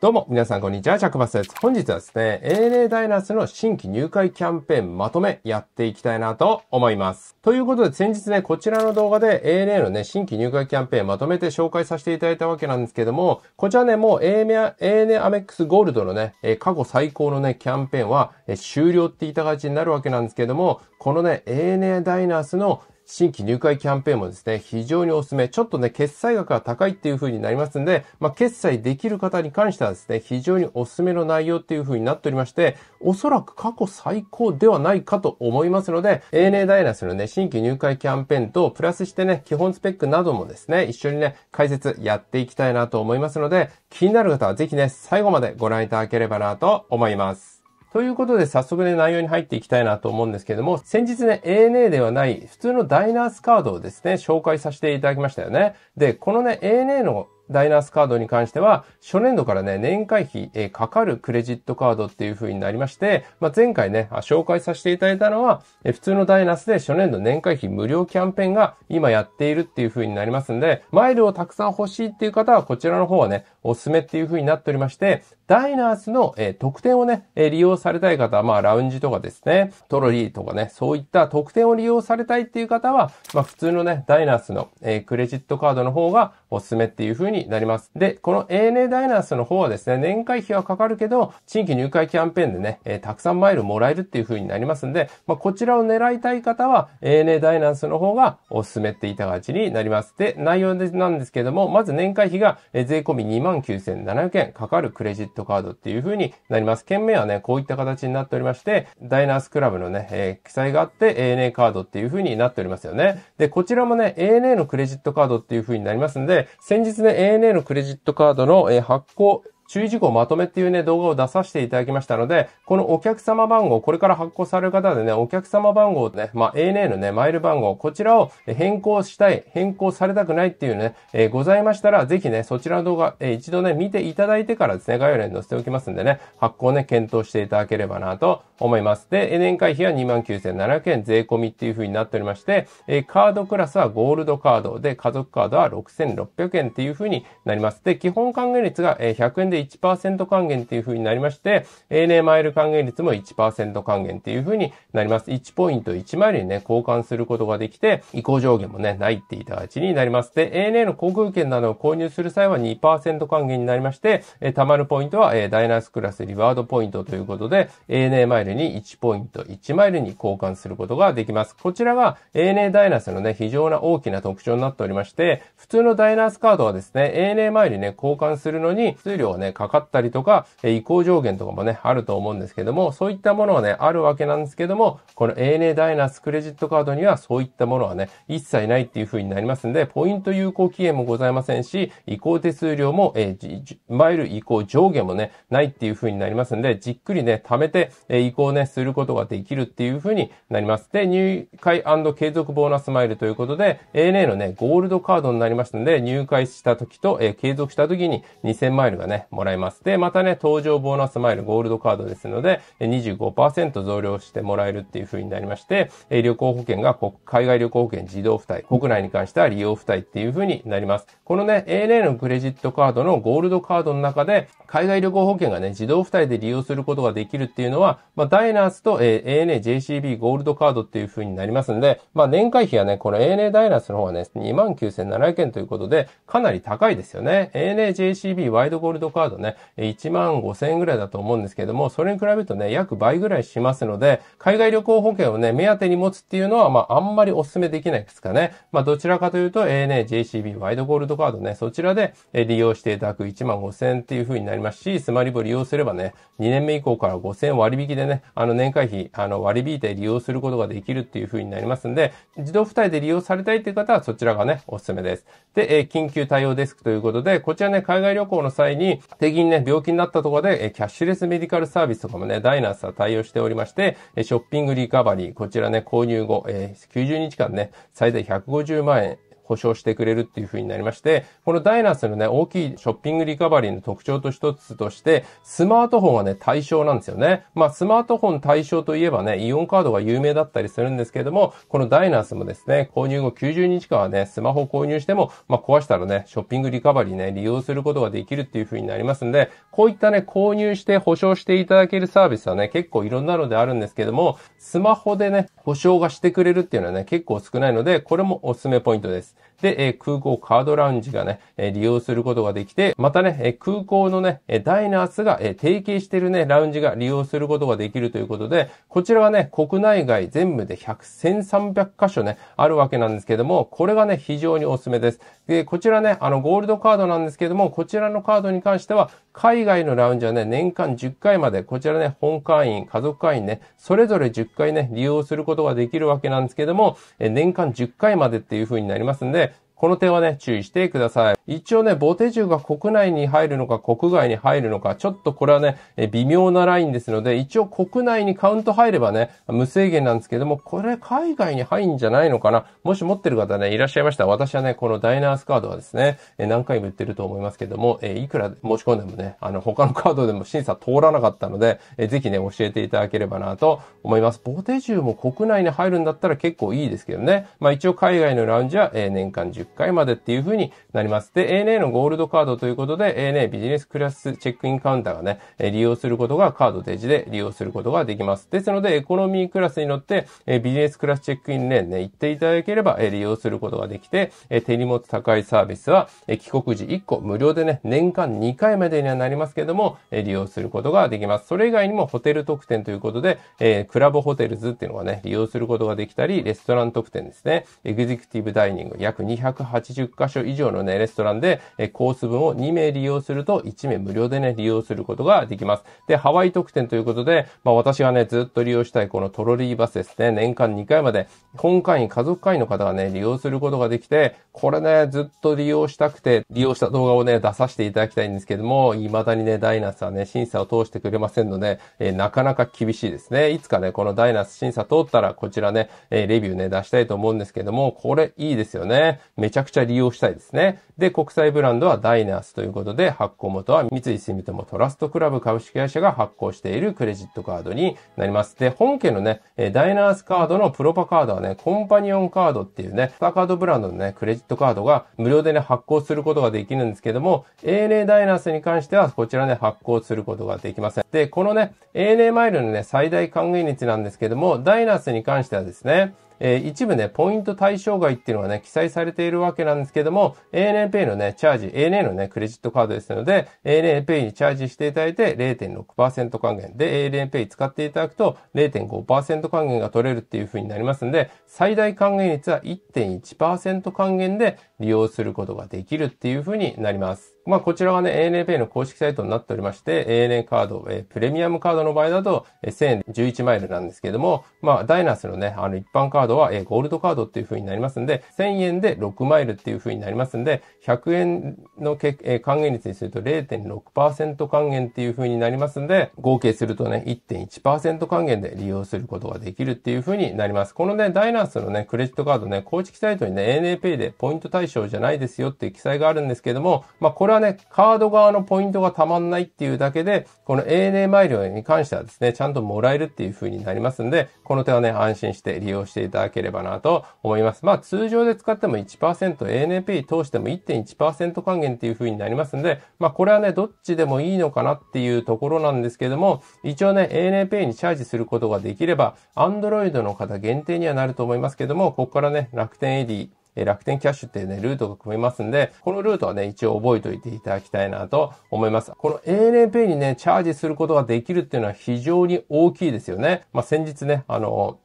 どうも、皆さん、こんにちは。チャクバスです。本日はですね、ANA ダイナスの新規入会キャンペーンまとめやっていきたいなと思います。ということで、先日ね、こちらの動画で ANA のね、新規入会キャンペーンまとめて紹介させていただいたわけなんですけども、こちらね、もう A メア、英霊アメックスゴールドのね、過去最高のね、キャンペーンは終了って言った形になるわけなんですけども、このね、ANA ダイナスの新規入会キャンペーンもですね、非常におすすめ。ちょっとね、決済額が高いっていう風になりますんで、まあ、決済できる方に関してはですね、非常におすすめの内容っていう風になっておりまして、おそらく過去最高ではないかと思いますので、ANA ダイナスのね、新規入会キャンペーンと、プラスしてね、基本スペックなどもですね、一緒にね、解説やっていきたいなと思いますので、気になる方はぜひね、最後までご覧いただければなと思います。ということで早速ね、内容に入っていきたいなと思うんですけれども、先日ね、ANA ではない普通のダイナースカードをですね、紹介させていただきましたよね。で、このね、ANA のダイナースカードに関しては、初年度からね、年会費、えー、かかるクレジットカードっていう風になりまして、まあ、前回ね、紹介させていただいたのは、えー、普通のダイナースで初年度年会費無料キャンペーンが今やっているっていう風になりますんで、マイルをたくさん欲しいっていう方は、こちらの方はね、おすすめっていう風になっておりまして、ダイナースの、えー、特典をね、え利用されたい方は、まあ、ラウンジとかですね、トロリーとかね、そういった特典を利用されたいっていう方は、まあ、普通のね、ダイナースの、えクレジットカードの方が、おすすめっていう風になります。で、この ANA ダイナースの方はですね、年会費はかかるけど、新規入会キャンペーンでね、えー、たくさんマイルもらえるっていう風になりますんで、まあ、こちらを狙いたい方は ANA ダイナースの方がおすすめっていたがちになります。で、内容でなんですけども、まず年会費が税込み29,700円かかるクレジットカードっていう風になります。件名はね、こういった形になっておりまして、ダイナースクラブのね、えー、記載があって ANA カードっていう風になっておりますよね。で、こちらもね、ANA のクレジットカードっていう風になりますんで、先日ね、ANA のクレジットカードの発行注意事項まとめっていうね、動画を出させていただきましたので、このお客様番号、これから発行される方でね、お客様番号ね、まあ、ANA のね、マイル番号、こちらを変更したい、変更されたくないっていうね、えー、ございましたら、ぜひね、そちらの動画、えー、一度ね、見ていただいてからですね、概要欄に載せておきますんでね、発行ね、検討していただければなと思います。で、年会費は29,700円税込みっていう風になっておりまして、えー、カードクラスはゴールドカードで、家族カードは6,600円っていう風になります。で、基本還元率が100円でで1%還元っていう風になりまして、ANA マイル還元率も1%還元っていう風になります。1ポイント1マイルにね、交換することができて、移行上限もね、ないっていた形になります。で、ANA の航空券などを購入する際は2%還元になりまして、えー、貯まるポイントは、えー、ダイナースクラスリワードポイントということで、ANA マイルに1ポイント1マイルに交換することができます。こちらが ANA ダイナースのね、非常な大きな特徴になっておりまして、普通のダイナースカードはですね、ANA マイルにね、交換するのに、数量はね、ね、かかったりとか、え移行上限とかもね、あると思うんですけども、そういったものはね、あるわけなんですけども、この ANA ダイナスクレジットカードにはそういったものはね、一切ないっていう風になりますんで、ポイント有効期限もございませんし、移行手数料も、えー、マイル移行上限もね、ないっていう風になりますんで、じっくりね、貯めて、え移行ね、することができるっていう風になります。で、入会継続ボーナスマイルということで、ANA のね、ゴールドカードになりますので、入会した時と、えー、継続した時に2000マイルがね、もらえます。で、またね、登場ボーナスマイルゴールドカードですので、25%増量してもらえるっていう風になりまして、旅行保険が海外旅行保険自動付帯、国内に関しては利用付帯っていう風になります。このね、ANA のクレジットカードのゴールドカードの中で、海外旅行保険がね、自動付帯で利用することができるっていうのは、まあ、ダイナースと、えー、ANA JCB ゴールドカードっていう風になりますんで、まあ、年会費はね、この ANA ダイナースの方はね、29,700円ということで、かなり高いですよね。ANA JCB ワイドゴールドカードードね、1万5千円ぐらいだと思うんですけども、それに比べるとね、約倍ぐらいしますので、海外旅行保険をね、目当てに持つっていうのは、まあ、あんまりお勧めできないですかね。まあ、どちらかというと、ANA、JCB、ワイドゴールドカードね、そちらで利用していただく1万5千円っていう風になりますし、スマリボ利用すればね、2年目以降から5千円割引でね、あの、年会費、あの、割引いて利用することができるっていう風になりますんで、自動付帯で利用されたいっていう方は、そちらがね、おすすめです。で、え緊急対応デスクということで、こちらね、海外旅行の際に、的にね、病気になったところで、えキャッシュレスメディカルサービスとかもね、ダイナースは対応しておりまして、えショッピングリカバリー、こちらね、購入後、え90日間ね、最大150万円、保証してくれるっていう風になりまして、このダイナスのね、大きいショッピングリカバリーの特徴と一つとして、スマートフォンはね、対象なんですよね。まあ、スマートフォン対象といえばね、イオンカードが有名だったりするんですけども、このダイナスもですね、購入後90日間はね、スマホを購入しても、まあ、壊したらね、ショッピングリカバリーね、利用することができるっていう風になりますんで、こういったね、購入して保証していただけるサービスはね、結構いろんなのであるんですけども、スマホでね、保証がしてくれるっていうのはね、結構少ないので、これもおすすめポイントです。で、え空港カードラウンジがね、え利用することができて、またね、え空港のね、えダイナースが、え提携してるね、ラウンジが利用することができるということで、こちらはね、国内外全部で100、1300箇所ね、あるわけなんですけども、これがね、非常におすすめです。で、こちらね、あの、ゴールドカードなんですけども、こちらのカードに関しては、海外のラウンジはね、年間10回まで、こちらね、本会員、家族会員ね、それぞれ10回ね、利用することができるわけなんですけども、え年間10回までっていう風になりますんで、この点はね、注意してください。一応ね、ボテ銃が国内に入るのか国外に入るのか、ちょっとこれはね、微妙なラインですので、一応国内にカウント入ればね、無制限なんですけども、これ海外に入んじゃないのかなもし持ってる方ね、いらっしゃいましたら、私はね、このダイナースカードはですね、何回も言ってると思いますけども、いくら持ち込んでもね、あの、他のカードでも審査通らなかったので、ぜひね、教えていただければなと思います。ボテ銃も国内に入るんだったら結構いいですけどね。まあ一応海外のラウンジは年間10 10回までっていう風になります。で、ANA のゴールドカードということで、ANA ビジネスクラスチェックインカウンターがね、利用することがカード提示で利用することができます。ですので、エコノミークラスに乗って、ビジネスクラスチェックインレーンね、行っていただければ利用することができて、手荷物高いサービスは、帰国時1個無料でね、年間2回までにはなりますけども、利用することができます。それ以外にもホテル特典ということで、えクラブホテルズっていうのがね、利用することができたり、レストラン特典ですね、エグゼクティブダイニング約200 8 0箇所以上のね、レストランで、えコース分を2名利用すると1名無料でね、利用することができます。で、ハワイ特典ということで、まあ私がね、ずっと利用したいこのトロリーバスですね、年間2回まで、本会員、家族会員の方がね、利用することができて、これね、ずっと利用したくて、利用した動画をね、出させていただきたいんですけども、未だにね、ダイナスはね、審査を通してくれませんので、えー、なかなか厳しいですね。いつかね、このダイナス審査通ったら、こちらね、えレビューね、出したいと思うんですけども、これいいですよね。めめちゃくちゃ利用したいですね。で、国際ブランドはダイナースということで、発行元は三井住友トラストクラブ株式会社が発行しているクレジットカードになります。で、本家のね、ダイナースカードのプロパカードはね、コンパニオンカードっていうね、スターカードブランドのね、クレジットカードが無料でね、発行することができるんですけども、ANA ダイナースに関しては、こちらね、発行することができません。で、このね、ANA マイルのね、最大還元率なんですけども、ダイナースに関してはですね、えー、一部ね、ポイント対象外っていうのがね、記載されているわけなんですけども、ANAPay のね、チャージ、ANA のね、クレジットカードですので、ANAPay にチャージしていただいて0.6%還元で、ANAPay 使っていただくと0.5%還元が取れるっていう風になりますんで、最大還元率は1.1%還元で、利用することができるっていうふうになります。まあ、こちらはね、ANAPay の公式サイトになっておりまして、ANA カード、えー、プレミアムカードの場合だと、え1000円11マイルなんですけども、まあ、ダイナースのね、あの、一般カードは、えー、ゴールドカードっていうふうになりますんで、1000円で6マイルっていうふうになりますんで、100円のけ、えー、還元率にすると0.6%還元っていうふうになりますんで、合計するとね、1.1%還元で利用することができるっていうふうになります。このね、ダイナースのね、クレジットカードね、公式サイトにね、ANAPay でポイント対対じゃないですよっていう記載があるんですけども、まあ、これはね、カード側のポイントがたまんないっていうだけで、この ANA マイルに関してはですね、ちゃんともらえるっていう風になりますんで、この手はね、安心して利用していただければなと思います。まあ、通常で使っても1%、ANAP 通しても1.1%還元っていう風になりますんで、まあ、これはね、どっちでもいいのかなっていうところなんですけども、一応ね、ANAP にチャージすることができれば、Android の方限定にはなると思いますけども、ここからね、楽天エディえ楽天キャッシュっていうね、ルートが組めますんで、このルートはね、一応覚えておいていただきたいなと思います。この ANAPay にね、チャージすることができるっていうのは非常に大きいですよね。まあ、先日ね、あの、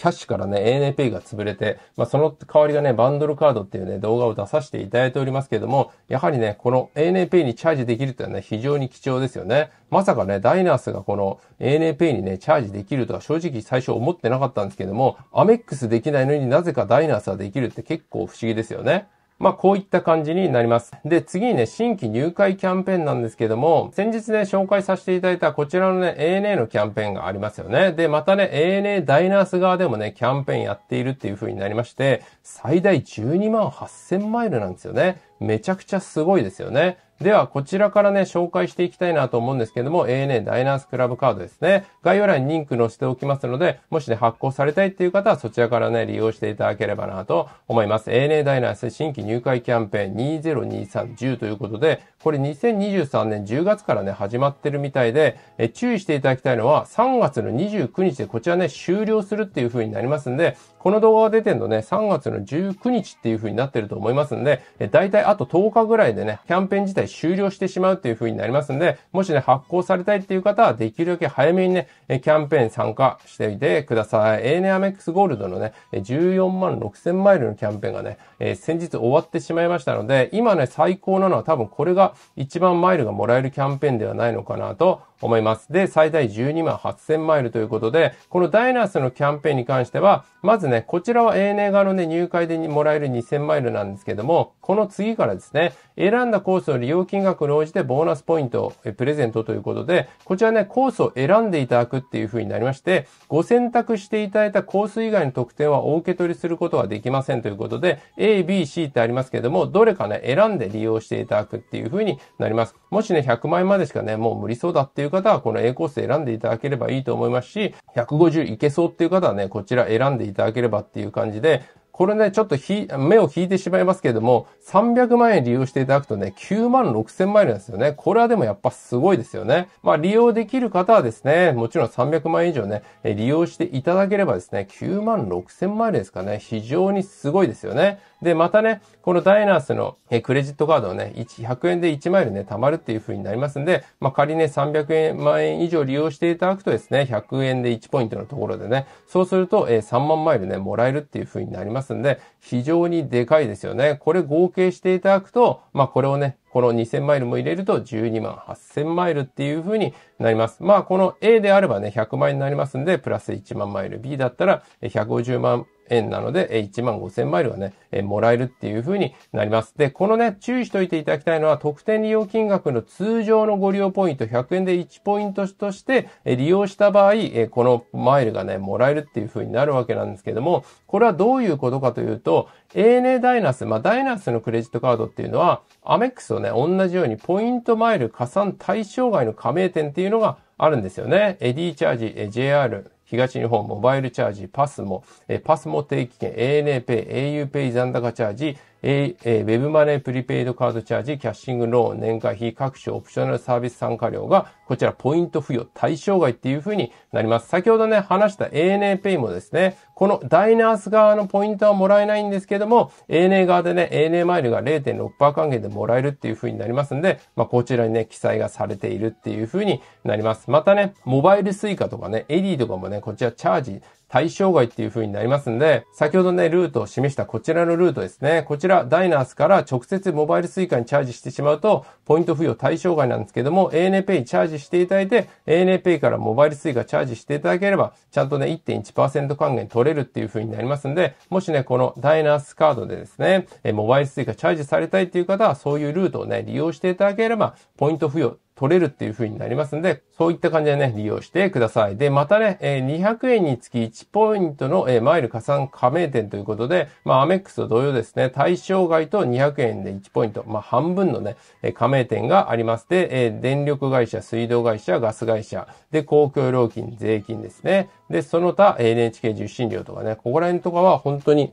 キャッシュからね、ANAP a y が潰れて、まあ、その代わりがね、バンドルカードっていうね、動画を出させていただいておりますけれども、やはりね、この ANAP a y にチャージできるってのはね、非常に貴重ですよね。まさかね、ダイナースがこの ANAP a y にね、チャージできるとは正直最初思ってなかったんですけども、アメックスできないのになぜかダイナースはできるって結構不思議ですよね。まあ、こういった感じになります。で、次にね、新規入会キャンペーンなんですけども、先日ね、紹介させていただいたこちらのね、ANA のキャンペーンがありますよね。で、またね、ANA ダイナース側でもね、キャンペーンやっているっていう風になりまして、最大12万8000マイルなんですよね。めちゃくちゃすごいですよね。では、こちらからね、紹介していきたいなと思うんですけども、ANA ダイナースクラブカードですね。概要欄にリンク載せておきますので、もしね、発行されたいっていう方は、そちらからね、利用していただければなと思います。ANA ダイナース新規入会キャンペーン202310ということで、これ2023年10月からね、始まってるみたいで、え注意していただきたいのは、3月の29日でこちらね、終了するっていう風になりますんで、この動画が出てるのね、3月の19日っていう風になってると思いますんで、え大体あと10日ぐらいでね、キャンペーン自体終了してしまうという風になりますので、もしね、発行されたいっていう方は、できるだけ早めにね、キャンペーン参加してみいてください。ANA アメックスゴールドのね、14万6000マイルのキャンペーンがね、えー、先日終わってしまいましたので、今ね、最高なのは多分これが一番マイルがもらえるキャンペーンではないのかなと思います。で、最大12万8000マイルということで、このダイナースのキャンペーンに関しては、まずね、こちらは ANA 側のね、入会でもらえる2000マイルなんですけども、この次からですね、選んだコースの利用金額に応じてボーナスポイント、プレゼントということで、こちらね、コースを選んでいただくっていう風になりまして、ご選択していただいたコース以外の特典はお受け取りすることはできませんということで、A、B、C ってありますけども、どれかね、選んで利用していただくっていう風になります。もしね、100万円までしかね、もう無理そうだっていうう方はこの A コース選んでいただければいいと思いますし、150いけそうっていう方はね、こちら選んでいただければっていう感じで、これね、ちょっとひ、目を引いてしまいますけれども、300万円利用していただくとね、9万6千マイルなんですよね。これはでもやっぱすごいですよね。まあ利用できる方はですね、もちろん300万円以上ね、利用していただければですね、9万6千マイルですかね、非常にすごいですよね。で、またね、このダイナースのクレジットカードをね、100円で1マイルね、貯まるっていう風になりますんで、まあ、仮ね、300円、万円以上利用していただくとですね、100円で1ポイントのところでね、そうすると、えー、3万マイルね、もらえるっていう風になりますんで、非常にでかいですよね。これ合計していただくと、まあ、これをね、この2000マイルも入れると12万8000マイルっていう風になります。まあ、この A であればね、100万円になりますんで、プラス1万マイル。B だったら150万円なので、1万5000マイルはね、もらえるっていう風になります。で、このね、注意しておいていただきたいのは、特典利用金額の通常のご利用ポイント100円で1ポイントとして、利用した場合、このマイルがね、もらえるっていう風になるわけなんですけども、これはどういうことかというと、ANA ダイナス、まあ、ダイナスのクレジットカードっていうのは、アメックスとね、同じようにポイントマイル加算対象外の加盟店っていうのがあるんですよね。エディチャージ、JR、東日本モバイルチャージ、パスモ、パスモ定期券、ANA ペイ、au ペイ残高チャージ、えウェブマネープリペイドカードチャージ、キャッシングローン、年会費、各種オプショナルサービス参加料が、こちらポイント付与対象外っていう風になります。先ほどね、話した ANA Pay もですね、このダイナース側のポイントはもらえないんですけども、ANA 側でね、ANA マイルが0.6%還元でもらえるっていう風になりますんで、まあ、こちらにね、記載がされているっていう風になります。またね、モバイル suica とかね、エディとかもね、こちらチャージ対象外っていう風になりますんで、先ほどね、ルートを示したこちらのルートですね。こちら、ダイナースから直接モバイル suica にチャージしてしまうと、ポイント付与対象外なんですけども、ANAPay にチャージしていただいて、ANAPay からモバイル suica チャージしていただければ、ちゃんとね、1.1%還元取れるっていう風になりますんで、もしね、このダイナースカードでですね、モバイル suica チャージされたいっていう方は、そういうルートをね、利用していただければ、ポイント付与取れるっていう風になりますので、そういった感じでね、利用してください。で、またね、え200円につき1ポイントの、えマイル加算加盟店ということで、まあ、アメックスと同様ですね、対象外と200円で1ポイント、まあ、半分のね、え加盟店があります。で、え電力会社、水道会社、ガス会社、で、公共料金、税金ですね。で、その他、NHK 受信料とかね、ここら辺とかは本当に、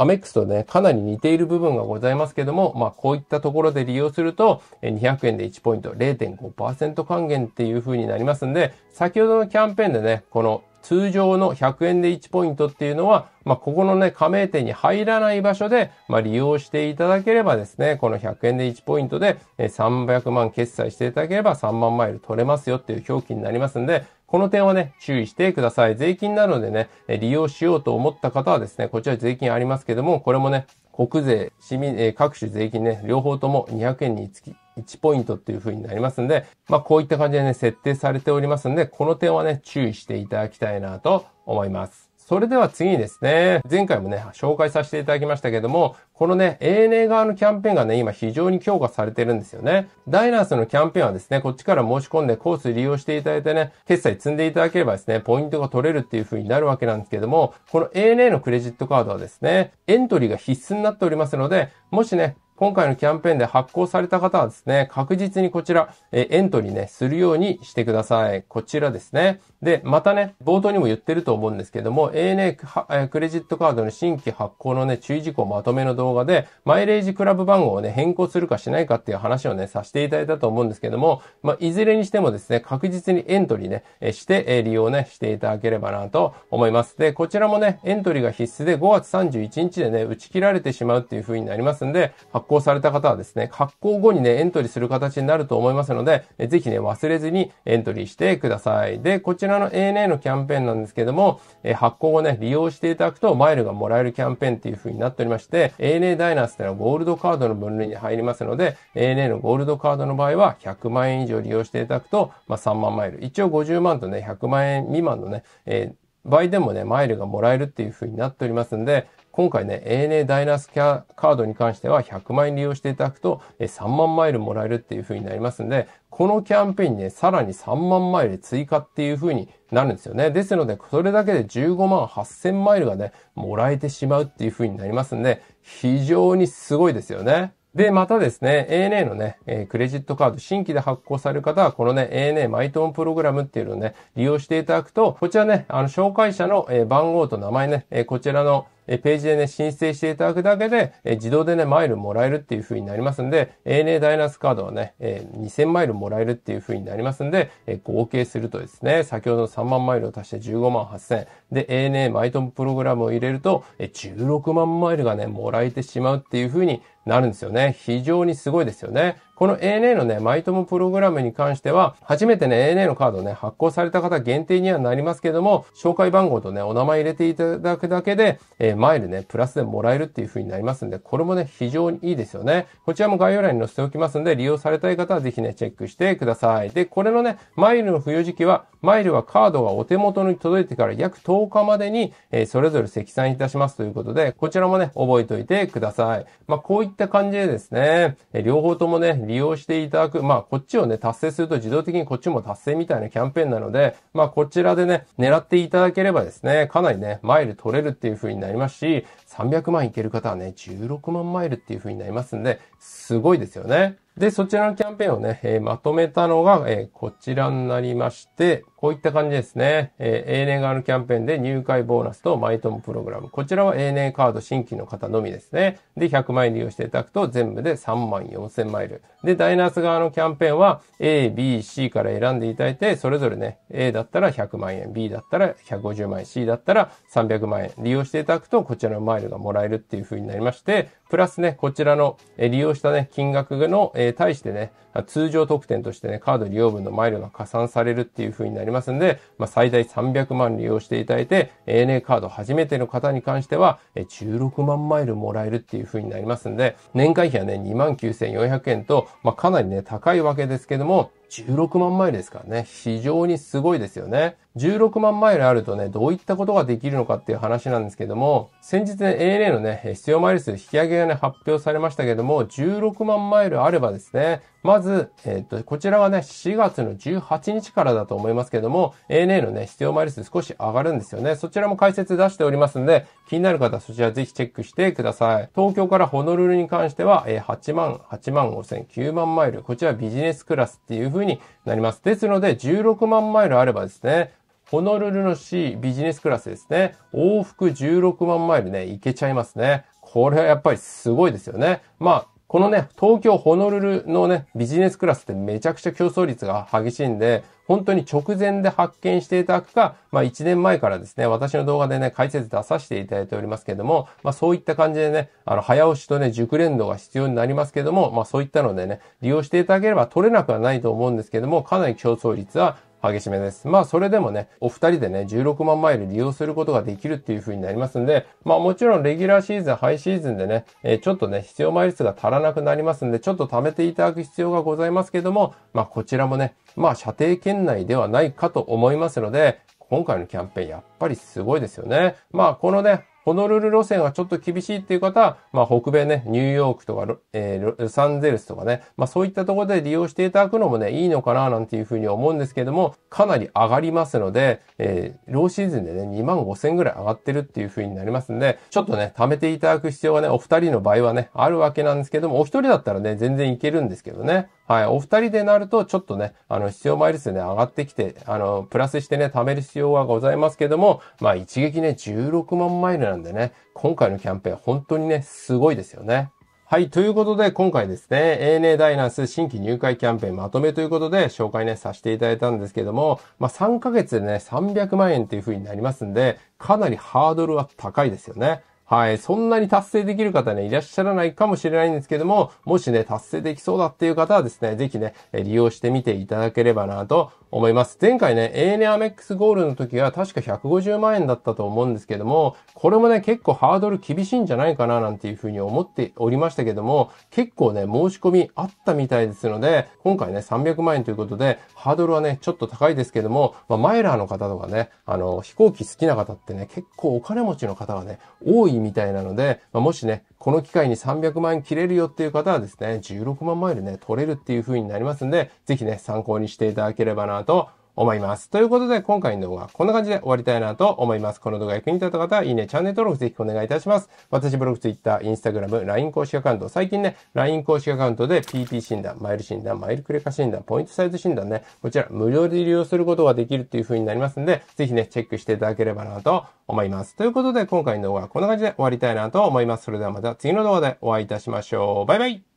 アメックスとね、かなり似ている部分がございますけども、まあ、こういったところで利用すると、200円で1ポイント、0.5%還元っていう風になりますんで、先ほどのキャンペーンでね、この通常の100円で1ポイントっていうのは、まあ、ここのね、加盟店に入らない場所で、まあ、利用していただければですね、この100円で1ポイントで、300万決済していただければ3万マイル取れますよっていう表記になりますんで、この点はね、注意してください。税金なのでね、利用しようと思った方はですね、こちら税金ありますけども、これもね、国税、市民、各種税金ね、両方とも200円につき1ポイントっていう風になりますんで、まあこういった感じでね、設定されておりますんで、この点はね、注意していただきたいなと思います。それでは次にですね、前回もね、紹介させていただきましたけども、このね、ANA 側のキャンペーンがね、今非常に強化されてるんですよね。ダイナースのキャンペーンはですね、こっちから申し込んでコース利用していただいてね、決済積んでいただければですね、ポイントが取れるっていう風になるわけなんですけども、この ANA のクレジットカードはですね、エントリーが必須になっておりますので、もしね、今回のキャンペーンで発行された方はですね、確実にこちら、えエントリーね、するようにしてください。こちらですね。で、またね、冒頭にも言ってると思うんですけども、ANA クレジットカードの新規発行のね、注意事項まとめの動画で、マイレージクラブ番号をね、変更するかしないかっていう話をね、させていただいたと思うんですけども、まあ、いずれにしてもですね、確実にエントリーね、して、利用ね、していただければなと思います。で、こちらもね、エントリーが必須で5月31日でね、打ち切られてしまうっていう風になりますんで、発行された方はですね、発行後にね、エントリーする形になると思いますので、ぜひね、忘れずにエントリーしてください。で、こちららの ANA のキャンペーンなんですけども、え発行をね、利用していただくとマイルがもらえるキャンペーンっていう風になっておりまして、ANA ダイナースってのはゴールドカードの分類に入りますので、ANA のゴールドカードの場合は100万円以上利用していただくと、まあ、3万マイル。一応50万とね、100万円未満のね、えー倍でもね、マイルがもらえるっていう風になっておりますんで、今回ね、ANA ダイナスキャカードに関しては100万円利用していただくと3万マイルもらえるっていう風になりますんで、このキャンペーンにね、さらに3万マイル追加っていう風になるんですよね。ですので、それだけで15万8000マイルがね、もらえてしまうっていう風になりますんで、非常にすごいですよね。で、またですね、ANA のね、えー、クレジットカード、新規で発行される方は、このね、ANA マイトーンプログラムっていうのをね、利用していただくと、こちらね、あの、紹介者の、えー、番号と名前ね、えー、こちらのえページでね、申請していただくだけで、え自動でね、マイルもらえるっていう風になりますんで、ANA ダイナスカードはね、え2000マイルもらえるっていう風になりますんで、え合計するとですね、先ほどの3万マイルを足して15万8000。で、ANA マイトンプログラムを入れると、え16万マイルがね、もらえてしまうっていう風になるんですよね。非常にすごいですよね。この ANA のね、マイトムプログラムに関しては、初めてね、ANA のカードね、発行された方限定にはなりますけども、紹介番号とね、お名前入れていただくだけで、えー、マイルね、プラスでもらえるっていう風になりますんで、これもね、非常にいいですよね。こちらも概要欄に載せておきますんで、利用されたい方はぜひね、チェックしてください。で、これのね、マイルの付与時期は、マイルはカードがお手元に届いてから約10日までに、えそれぞれ積算いたしますということで、こちらもね、覚えておいてください。まあ、こういった感じでですね、え両方ともね、利用していただく、まあ、こっちをね、達成すると自動的にこっちも達成みたいなキャンペーンなので、まあ、こちらでね、狙っていただければですね、かなりね、マイル取れるっていう風になりますし、300万いける方はね、16万マイルっていう風になりますんで、すごいですよね。で、そちらのキャンペーンをね、えー、まとめたのが、えー、こちらになりまして、こういった感じですね。えー、A 側のキャンペーンで入会ボーナスとマイトムプログラム。こちらは A 年カード新規の方のみですね。で、100万円利用していただくと全部で3万4千マイル。で、ダイナース側のキャンペーンは A、B、C から選んでいただいて、それぞれね、A だったら100万円、B だったら150万円、C だったら300万円。利用していただくと、こちらのマイルがもらえるっていう風になりまして、プラスね、こちらの利用したね、金額の、えー、対してね、通常特典としてね、カード利用分のマイルが加算されるっていう風になりますんで、まあ、最大300万利用していただいて、ANA カード初めての方に関しては、16万マイルもらえるっていう風になりますんで、年会費はね、29,400円と、まあ、かなりね、高いわけですけども、16万マイルですからね、非常にすごいですよね。16万マイルあるとね、どういったことができるのかっていう話なんですけども、先日ね、ANA のね、必要マイル数引き上げがね、発表されましたけども、16万マイルあればですね、まず、えっ、と、こちらはね、4月の18日からだと思いますけども、ANA のね、必要マイル数少し上がるんですよね。そちらも解説出しておりますんで、気になる方そちらぜひチェックしてください。東京からホノルルに関しては、え8万、8万5千、9万マイル。こちらビジネスクラスっていう風になります。ですので、16万マイルあればですね、ホノルルの C ビジネスクラスですね。往復16万マイルね、行けちゃいますね。これはやっぱりすごいですよね。まあ、このね、東京ホノルルのね、ビジネスクラスってめちゃくちゃ競争率が激しいんで、本当に直前で発見していただくか、まあ1年前からですね、私の動画でね、解説出させていただいておりますけども、まあそういった感じでね、あの、早押しとね、熟練度が必要になりますけども、まあそういったのでね、利用していただければ取れなくはないと思うんですけども、かなり競争率は激しめです。まあそれでもね、お二人でね、16万マイル利用することができるっていう風になりますんで、まあもちろんレギュラーシーズン、ハイシーズンでね、えー、ちょっとね、必要マイル数が足らなくなりますんで、ちょっと貯めていただく必要がございますけども、まあこちらもね、まあ射程圏内ではないかと思いますので、今回のキャンペーンやっぱりすごいですよね。まあこのね、ホノルル路線はちょっと厳しいっていう方は、まあ、北米ね、ニューヨークとかロ、えー、ロサンゼルスとかね、まあ、そういったところで利用していただくのもね、いいのかななんていうふうに思うんですけども、かなり上がりますので、えー、ローシーズンでね、2万5千ぐらい上がってるっていうふうになりますんで、ちょっとね、貯めていただく必要がね、お二人の場合はね、あるわけなんですけども、お一人だったらね、全然いけるんですけどね。はい。お二人でなると、ちょっとね、あの、必要枚数ね、上がってきて、あの、プラスしてね、貯める必要はございますけども、まあ、一撃ね、16万マイルなんんでね、今回のキャンペーン本当にね、すごいですよね。はい。ということで、今回ですね、ANA ダイナンス新規入会キャンペーンまとめということで紹介ね、させていただいたんですけども、まあ、3ヶ月でね、300万円っていう風になりますんで、かなりハードルは高いですよね。はい。そんなに達成できる方ね、いらっしゃらないかもしれないんですけども、もしね、達成できそうだっていう方はですね、ぜひね、利用してみていただければなと思います。前回ね、ANA アメックスゴールの時は確か150万円だったと思うんですけども、これもね、結構ハードル厳しいんじゃないかななんていうふうに思っておりましたけども、結構ね、申し込みあったみたいですので、今回ね、300万円ということで、ハードルはね、ちょっと高いですけども、まあ、マイラーの方とかね、あの、飛行機好きな方ってね、結構お金持ちの方がね、多いみたいなので、まあ、もしね、この機会に300万円切れるよっていう方はですね、16万マイルね、取れるっていう風になりますんで、ぜひね、参考にしていただければなと思います。ということで、今回の動画、はこんな感じで終わりたいなと思います。この動画役に立った方は、いいね、チャンネル登録ぜひお願いいたします。私、ブログ、ツイッター、インスタグラム、LINE 公式アカウント、最近ね、LINE 公式アカウントで PP 診断、マイル診断、マイルクレカ診断、ポイントサイズ診断ね、こちら無料で利用することができるっていう風になりますんで、ぜひね、チェックしていただければなと思います。ということで、今回の動画はこんな感じで終わりたいなと思います。それではまた次の動画でお会いいたしましょう。バイバイ